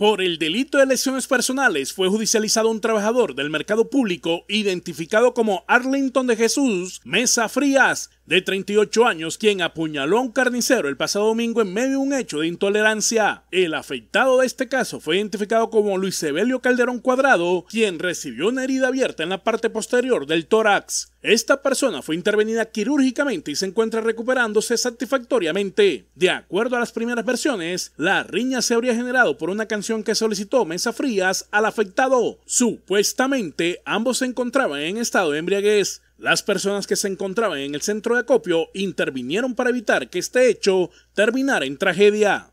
Por el delito de lesiones personales fue judicializado un trabajador del mercado público identificado como Arlington de Jesús Mesa Frías, de 38 años, quien apuñaló a un carnicero el pasado domingo en medio de un hecho de intolerancia. El afectado de este caso fue identificado como Luis Evelio Calderón Cuadrado, quien recibió una herida abierta en la parte posterior del tórax. Esta persona fue intervenida quirúrgicamente y se encuentra recuperándose satisfactoriamente. De acuerdo a las primeras versiones, la riña se habría generado por una canción que solicitó Mesa Frías al afectado. Supuestamente, ambos se encontraban en estado de embriaguez. Las personas que se encontraban en el centro de acopio intervinieron para evitar que este hecho terminara en tragedia.